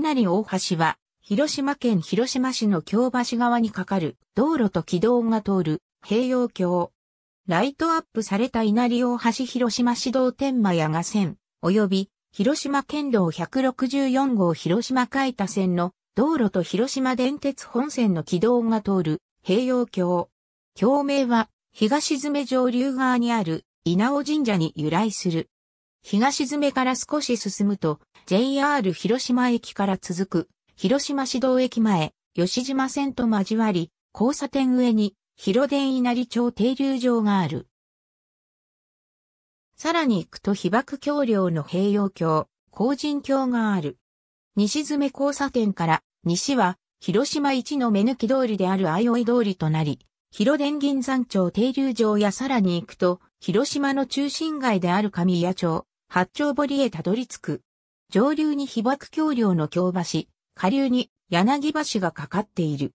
稲荷大橋は、広島県広島市の京橋側に架かる道路と軌道が通る平洋橋。ライトアップされた稲荷大橋広島市道天満屋が線、及び広島県道164号広島海田線の道路と広島電鉄本線の軌道が通る平洋橋。橋名は東詰上流側にある稲尾神社に由来する。東詰から少し進むと JR 広島駅から続く、広島市道駅前、吉島線と交わり、交差点上に、広電稲荷町停留場がある。さらに行くと被爆橋梁の平洋橋、工人橋がある。西詰交差点から、西は、広島一の目抜き通りである相生通りとなり、広電銀山町停留場やさらに行くと、広島の中心街である上谷町、八丁堀へたどり着く。上流に被爆橋梁の京橋、下流に柳橋がかかっている。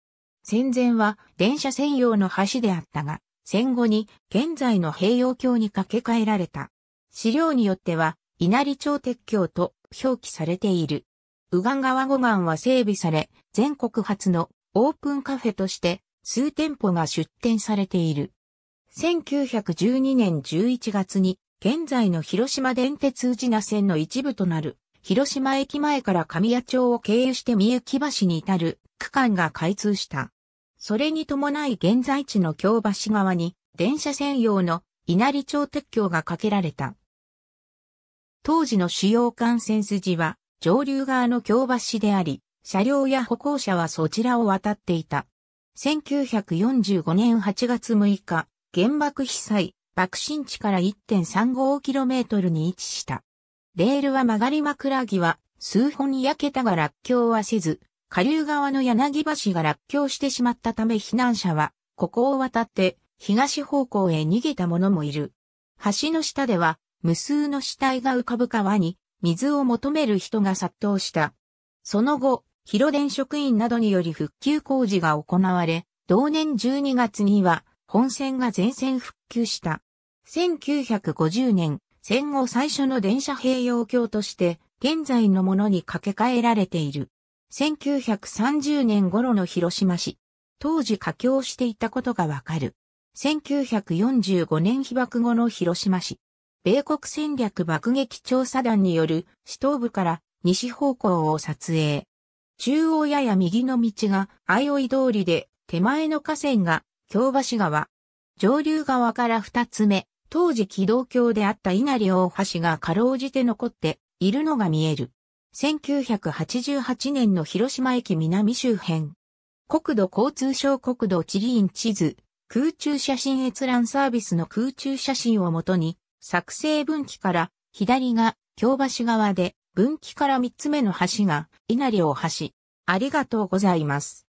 戦前は電車専用の橋であったが、戦後に現在の平洋橋に架け替えられた。資料によっては、稲荷町鉄橋と表記されている。右岸川護岸は整備され、全国初のオープンカフェとして数店舗が出店されている。1912年11月に現在の広島電鉄宇品線の一部となる広島駅前から神谷町を経由して三雪橋に至る区間が開通した。それに伴い現在地の京橋側に電車専用の稲荷町鉄橋が架けられた。当時の主要幹線筋は上流側の京橋であり、車両や歩行者はそちらを渡っていた。1945年8月6日、原爆被災、爆心地から 1.35km に位置した。レールは曲がり枕木は数本焼けたが落橋はせず、下流側の柳橋が落橋してしまったため避難者は、ここを渡って東方向へ逃げた者もいる。橋の下では無数の死体が浮かぶ川に水を求める人が殺到した。その後、広電職員などにより復旧工事が行われ、同年12月には本線が全線復旧した。1950年、戦後最初の電車併用橋として、現在のものに掛け替えられている。1930年頃の広島市。当時架橋していたことがわかる。1945年被爆後の広島市。米国戦略爆撃調査団による市東部から西方向を撮影。中央やや右の道が相生通りで手前の河川が京橋川。上流側から二つ目。当時軌道橋であった稲荷大橋がかろうじて残っているのが見える。1988年の広島駅南周辺。国土交通省国土地理院地図、空中写真閲覧サービスの空中写真をもとに、作成分岐から左が京橋側で、分岐から三つ目の橋が稲荷大橋。ありがとうございます。